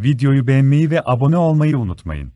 Videoyu beğenmeyi ve abone olmayı unutmayın.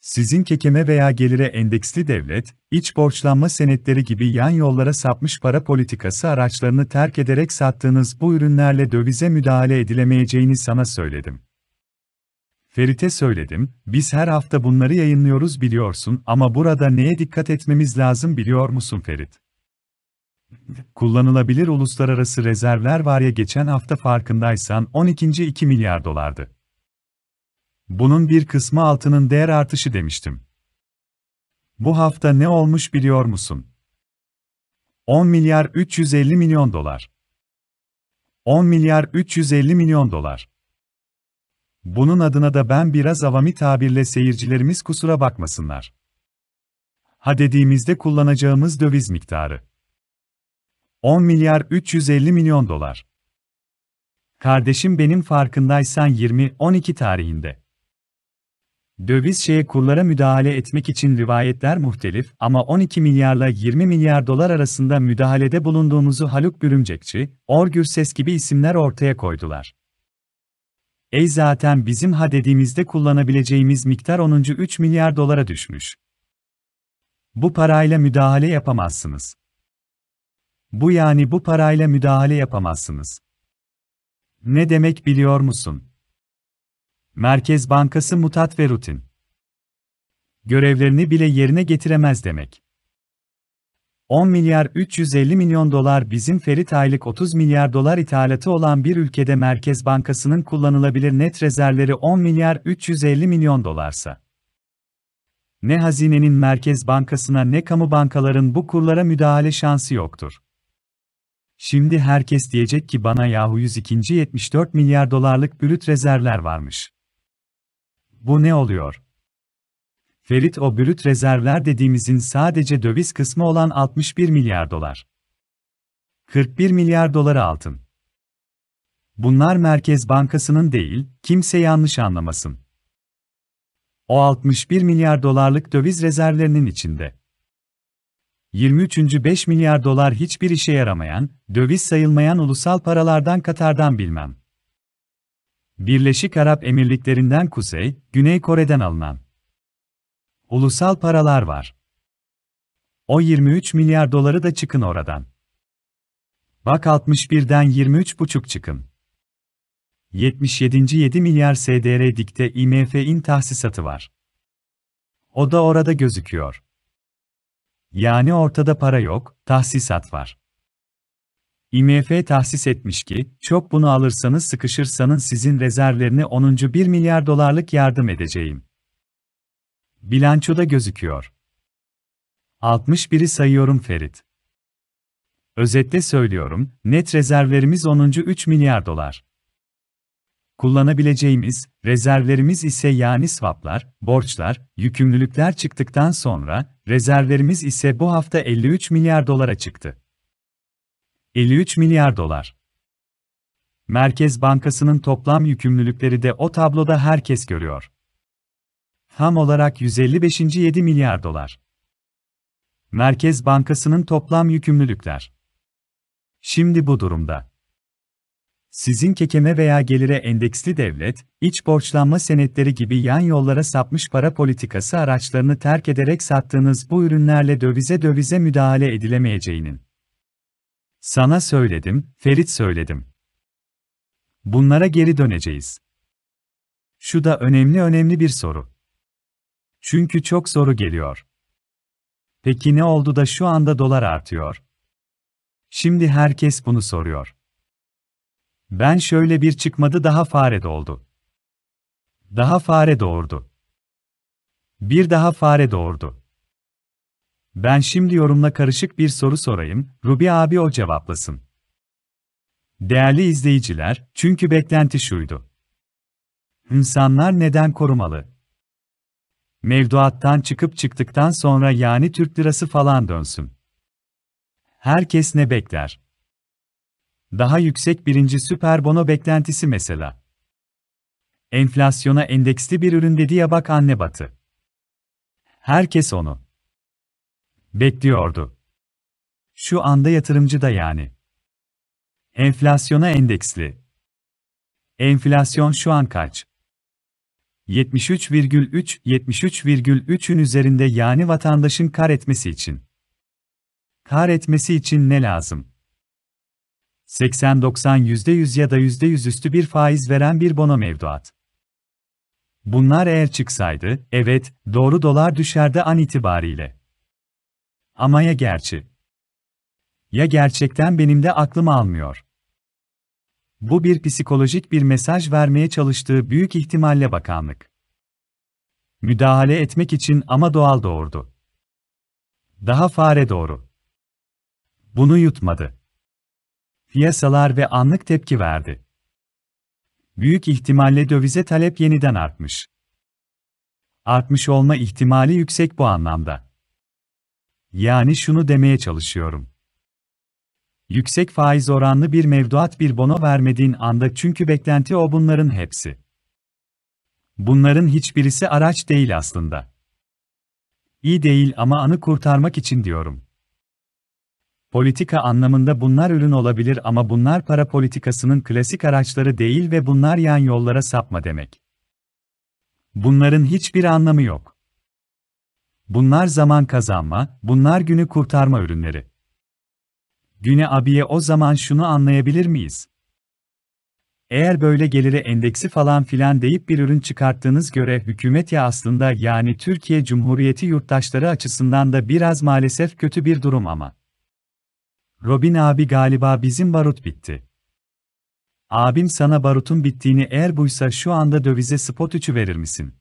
Sizin kekeme veya gelire endeksli devlet, iç borçlanma senetleri gibi yan yollara sapmış para politikası araçlarını terk ederek sattığınız bu ürünlerle dövize müdahale edilemeyeceğini sana söyledim. Ferit'e söyledim, biz her hafta bunları yayınlıyoruz biliyorsun ama burada neye dikkat etmemiz lazım biliyor musun Ferit? Kullanılabilir uluslararası rezervler var ya geçen hafta farkındaysan 12. 2 milyar dolardı. Bunun bir kısmı altının değer artışı demiştim. Bu hafta ne olmuş biliyor musun? 10 milyar 350 milyon dolar. 10 milyar 350 milyon dolar. Bunun adına da ben biraz avami tabirle seyircilerimiz kusura bakmasınlar. Ha dediğimizde kullanacağımız döviz miktarı. 10 milyar 350 milyon dolar. Kardeşim benim farkındaysan 20-12 tarihinde. Döviz şeye kurlara müdahale etmek için rivayetler muhtelif ama 12 milyarla 20 milyar dolar arasında müdahalede bulunduğumuzu Haluk Bürümcekçi, Orgür Ses gibi isimler ortaya koydular. Ey zaten bizim ha dediğimizde kullanabileceğimiz miktar 10. 3 milyar dolara düşmüş. Bu parayla müdahale yapamazsınız. Bu yani bu parayla müdahale yapamazsınız. Ne demek biliyor musun? Merkez Bankası mutat ve rutin. Görevlerini bile yerine getiremez demek. 10 milyar 350 milyon dolar bizim Ferit aylık 30 milyar dolar ithalatı olan bir ülkede Merkez Bankası'nın kullanılabilir net rezervleri 10 milyar 350 milyon dolarsa. Ne hazinenin Merkez Bankası'na ne kamu bankaların bu kurlara müdahale şansı yoktur. Şimdi herkes diyecek ki bana yahu 102. 74 milyar dolarlık brüt rezervler varmış. Bu ne oluyor? Ferit o brüt rezervler dediğimizin sadece döviz kısmı olan 61 milyar dolar. 41 milyar doları altın. Bunlar Merkez Bankası'nın değil, kimse yanlış anlamasın. O 61 milyar dolarlık döviz rezervlerinin içinde. 23. 5 milyar dolar hiçbir işe yaramayan, döviz sayılmayan ulusal paralardan Katar'dan bilmem. Birleşik Arap Emirlikleri'nden Kuzey, Güney Kore'den alınan ulusal paralar var. O 23 milyar doları da çıkın oradan. Bak 61'den 23,5 çıkın. 77. 7 milyar SDR dikte IMF'in tahsisatı var. O da orada gözüküyor. Yani ortada para yok, tahsisat var. IMF tahsis etmiş ki, çok bunu alırsanız sıkışırsanız sizin rezervlerini 10. 1 milyar dolarlık yardım edeceğim. Bilançoda gözüküyor. 61'i sayıyorum Ferit. Özetle söylüyorum, net rezervlerimiz 10. 3 milyar dolar. Kullanabileceğimiz rezervlerimiz ise yani swaplar, borçlar, yükümlülükler çıktıktan sonra rezervlerimiz ise bu hafta 53 milyar dolara çıktı. 53 milyar dolar. Merkez Bankası'nın toplam yükümlülükleri de o tabloda herkes görüyor. Ham olarak 155.7 milyar dolar. Merkez Bankası'nın toplam yükümlülükler. Şimdi bu durumda sizin kekeme veya gelire endeksli devlet, iç borçlanma senetleri gibi yan yollara sapmış para politikası araçlarını terk ederek sattığınız bu ürünlerle dövize dövize müdahale edilemeyeceğinin. Sana söyledim, Ferit söyledim. Bunlara geri döneceğiz. Şu da önemli önemli bir soru. Çünkü çok soru geliyor. Peki ne oldu da şu anda dolar artıyor? Şimdi herkes bunu soruyor. Ben şöyle bir çıkmadı daha fare doğdu. Daha fare doğurdu. Bir daha fare doğurdu. Ben şimdi yorumla karışık bir soru sorayım, Ruby abi o cevaplasın. Değerli izleyiciler, çünkü beklenti şuydu. İnsanlar neden korumalı? Mevduattan çıkıp çıktıktan sonra yani Türk lirası falan dönsün. Herkes ne bekler? Daha yüksek birinci süper bono beklentisi mesela. Enflasyona endeksli bir ürün dedi ya bak anne batı. Herkes onu bekliyordu. Şu anda yatırımcı da yani. Enflasyona endeksli. Enflasyon şu an kaç? 73,3, 73,3'ün üzerinde yani vatandaşın kar etmesi için. Kar etmesi için ne lazım? 80-90 %100 ya da %100 üstü bir faiz veren bir bono mevduat. Bunlar eğer çıksaydı, evet, doğru dolar düşerdi an itibariyle. Ama ya gerçi? Ya gerçekten benim de aklım almıyor. Bu bir psikolojik bir mesaj vermeye çalıştığı büyük ihtimalle bakanlık. Müdahale etmek için ama doğal doğurdu. Daha fare doğru. Bunu yutmadı piyasalar ve anlık tepki verdi. Büyük ihtimalle dövize talep yeniden artmış. Artmış olma ihtimali yüksek bu anlamda. Yani şunu demeye çalışıyorum. Yüksek faiz oranlı bir mevduat bir bono vermediğin anda çünkü beklenti o bunların hepsi. Bunların hiçbirisi araç değil aslında. İyi değil ama anı kurtarmak için diyorum. Politika anlamında bunlar ürün olabilir ama bunlar para politikasının klasik araçları değil ve bunlar yan yollara sapma demek. Bunların hiçbir anlamı yok. Bunlar zaman kazanma, bunlar günü kurtarma ürünleri. Güne abiye o zaman şunu anlayabilir miyiz? Eğer böyle geliri endeksi falan filan deyip bir ürün çıkarttığınız göre hükümet ya aslında yani Türkiye Cumhuriyeti yurttaşları açısından da biraz maalesef kötü bir durum ama. Robin abi galiba bizim barut bitti. Abim sana barutun bittiğini eğer buysa şu anda dövize spot 3'ü verir misin?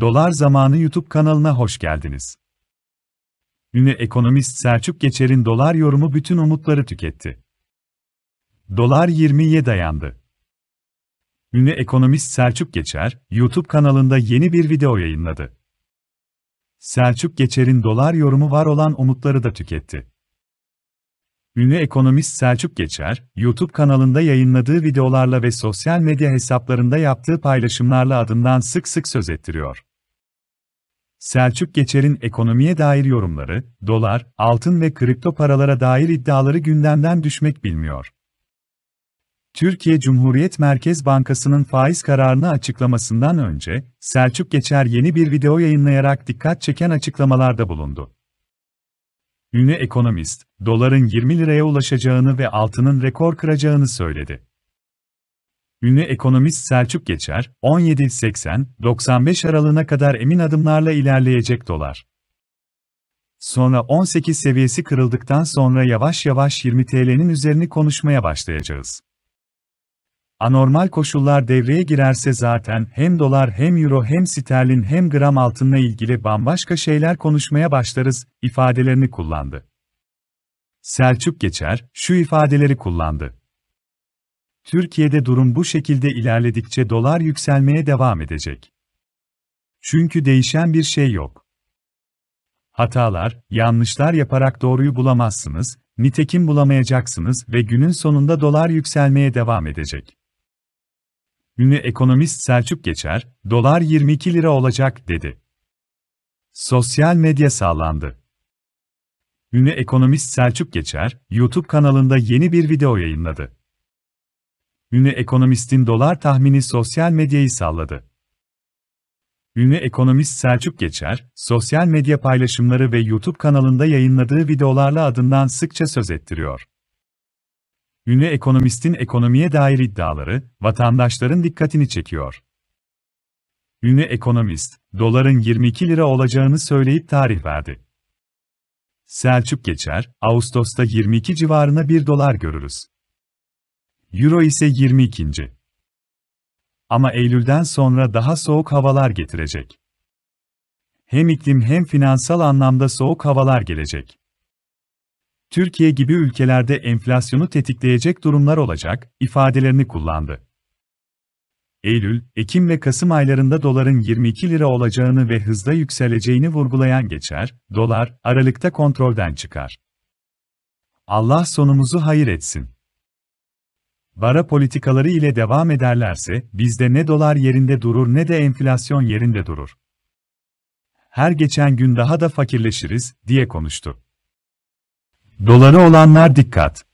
Dolar Zamanı YouTube kanalına hoş geldiniz. Ünlü ekonomist Selçuk Geçer'in dolar yorumu bütün umutları tüketti. Dolar 20'ye dayandı. Ünlü ekonomist Selçuk Geçer, YouTube kanalında yeni bir video yayınladı. Selçuk Geçer'in dolar yorumu var olan umutları da tüketti. Ünlü ekonomist Selçuk Geçer, YouTube kanalında yayınladığı videolarla ve sosyal medya hesaplarında yaptığı paylaşımlarla adından sık sık söz ettiriyor. Selçuk Geçer'in ekonomiye dair yorumları, dolar, altın ve kripto paralara dair iddiaları gündemden düşmek bilmiyor. Türkiye Cumhuriyet Merkez Bankası'nın faiz kararını açıklamasından önce, Selçuk Geçer yeni bir video yayınlayarak dikkat çeken açıklamalarda bulundu. Ünlü ekonomist, doların 20 liraya ulaşacağını ve altının rekor kıracağını söyledi. Ünlü ekonomist Selçuk Geçer, 17.80-95 aralığına kadar emin adımlarla ilerleyecek dolar. Sonra 18 seviyesi kırıldıktan sonra yavaş yavaş 20 TL'nin üzerini konuşmaya başlayacağız. Anormal koşullar devreye girerse zaten hem dolar hem euro hem sterlin hem gram altınla ilgili bambaşka şeyler konuşmaya başlarız ifadelerini kullandı. Selçuk Geçer şu ifadeleri kullandı. Türkiye'de durum bu şekilde ilerledikçe dolar yükselmeye devam edecek. Çünkü değişen bir şey yok. Hatalar, yanlışlar yaparak doğruyu bulamazsınız, nitekim bulamayacaksınız ve günün sonunda dolar yükselmeye devam edecek. Ünlü ekonomist Selçuk Geçer, dolar 22 lira olacak dedi. Sosyal medya sağlandı. Ünlü ekonomist Selçuk Geçer, YouTube kanalında yeni bir video yayınladı. Ünlü ekonomistin dolar tahmini sosyal medyayı salladı. Ünlü ekonomist Selçuk Geçer, sosyal medya paylaşımları ve YouTube kanalında yayınladığı videolarla adından sıkça söz ettiriyor ünlü ekonomistin ekonomiye dair iddiaları, vatandaşların dikkatini çekiyor. Ünlü ekonomist, doların 22 lira olacağını söyleyip tarih verdi. Selçuk Geçer, Ağustos'ta 22 civarına 1 dolar görürüz. Euro ise 22. Ama Eylül'den sonra daha soğuk havalar getirecek. Hem iklim hem finansal anlamda soğuk havalar gelecek. Türkiye gibi ülkelerde enflasyonu tetikleyecek durumlar olacak, ifadelerini kullandı. Eylül, Ekim ve Kasım aylarında doların 22 lira olacağını ve hızla yükseleceğini vurgulayan geçer, dolar, aralıkta kontrolden çıkar. Allah sonumuzu hayır etsin. Vara politikaları ile devam ederlerse, bizde ne dolar yerinde durur ne de enflasyon yerinde durur. Her geçen gün daha da fakirleşiriz, diye konuştu. Doları olanlar dikkat!